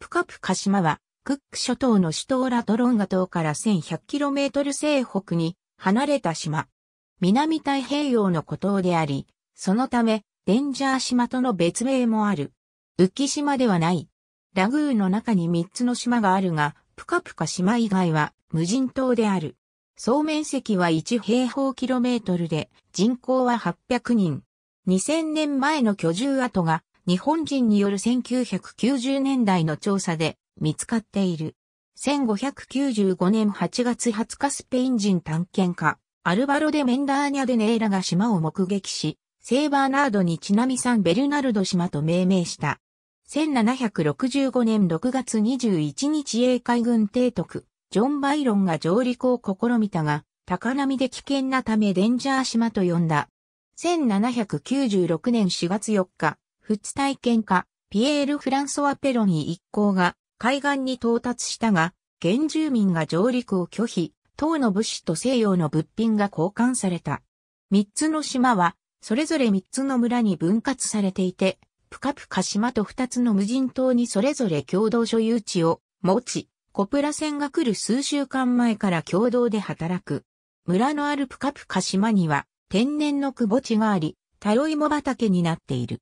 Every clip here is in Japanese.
プカプカ島は、クック諸島の首都ラトロンガ島から 1100km 西北に離れた島。南太平洋の孤島であり、そのため、デンジャー島との別名もある。浮島ではない。ラグーの中に3つの島があるが、プカプカ島以外は無人島である。総面積は1平方キロメートルで、人口は800人。2000年前の居住跡が日本人による1990年代の調査で見つかっている。1595年8月20日スペイン人探検家、アルバロデ・メンダーニャ・デネーラが島を目撃し、セーバーナードにちなみさんベルナルド島と命名した。1765年6月21日英海軍提督、ジョン・バイロンが上陸を試みたが、高波で危険なためデンジャー島と呼んだ。1796年4月4日、仏体験家、ピエール・フランソワ・ペロニ一行が海岸に到達したが、原住民が上陸を拒否、唐の武士と西洋の物品が交換された。三つの島は、それぞれ三つの村に分割されていて、プカプカ島と二つの無人島にそれぞれ共同所有地を持ち、コプラ船が来る数週間前から共同で働く。村のあるプカプカ島には天然の窪地があり、タロイモ畑になっている。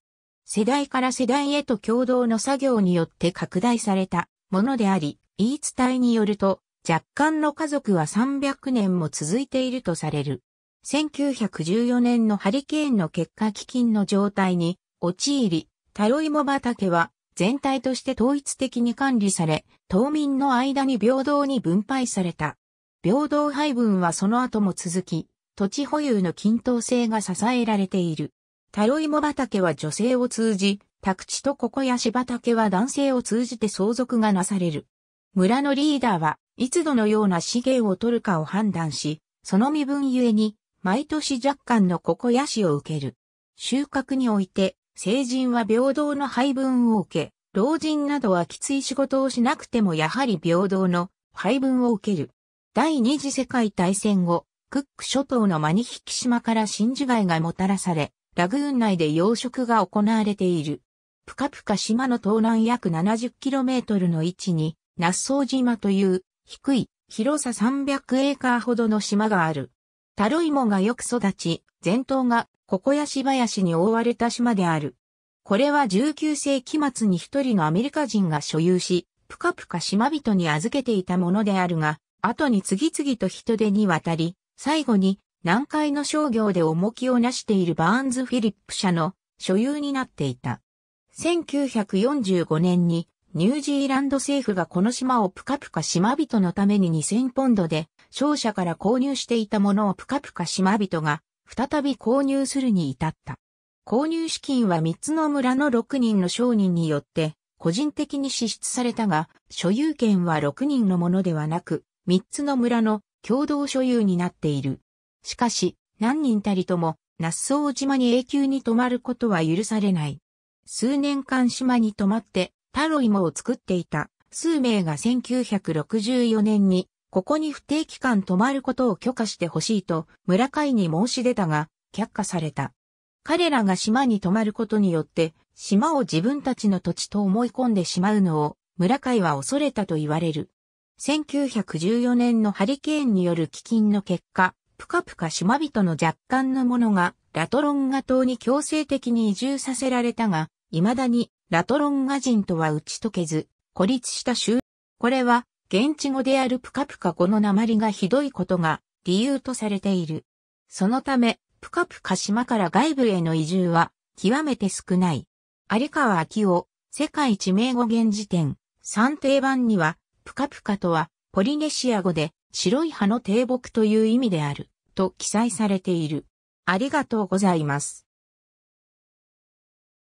世代から世代へと共同の作業によって拡大されたものであり、言い伝えによると、若干の家族は300年も続いているとされる。1914年のハリケーンの結果基金の状態に陥り、タロイモ畑は全体として統一的に管理され、島民の間に平等に分配された。平等配分はその後も続き、土地保有の均等性が支えられている。タロイモ畑は女性を通じ、宅地とココヤシ畑は男性を通じて相続がなされる。村のリーダーは、いつどのような資源を取るかを判断し、その身分ゆえに、毎年若干のココヤシを受ける。収穫において、成人は平等の配分を受け、老人などはきつい仕事をしなくてもやはり平等の配分を受ける。第二次世界大戦後、クック諸島のマニヒキ島から真珠貝がもたらされ、ラグーン内で養殖が行われている。プカプカ島の東南約 70km の位置に、ナッソー島という低い広さ300エーカーほどの島がある。タロイモがよく育ち、全島がココヤシ林に覆われた島である。これは19世紀末に一人のアメリカ人が所有し、プカプカ島人に預けていたものであるが、後に次々と人手に渡り、最後に南海の商業で重きをなしているバーンズ・フィリップ社の所有になっていた。1945年にニュージーランド政府がこの島をプカプカ島人のために2000ポンドで商社から購入していたものをプカプカ島人が再び購入するに至った。購入資金は3つの村の6人の商人によって個人的に支出されたが、所有権は6人のものではなく、3つの村の共同所有になっている。しかし、何人たりとも、那須大島に永久に泊まることは許されない。数年間島に泊まって、タロイモを作っていた数名が1964年に、ここに不定期間泊まることを許可してほしいと、村会に申し出たが、却下された。彼らが島に泊まることによって、島を自分たちの土地と思い込んでしまうのを、村会は恐れたと言われる。1914年のハリケーンによる飢饉の結果、プカプカ島人の若干のものが、ラトロンガ島に強制的に移住させられたが、未だにラトロンガ人とは打ち解けず、孤立した団。これは、現地語であるプカプカ語の鉛がひどいことが理由とされている。そのため、プカプカ島から外部への移住は極めて少ない。有川明夫、世界一名語源辞典、三定版には、プカプカとは、ポリネシア語で、白い葉の低木という意味である。と記載されている。ありがとうございます。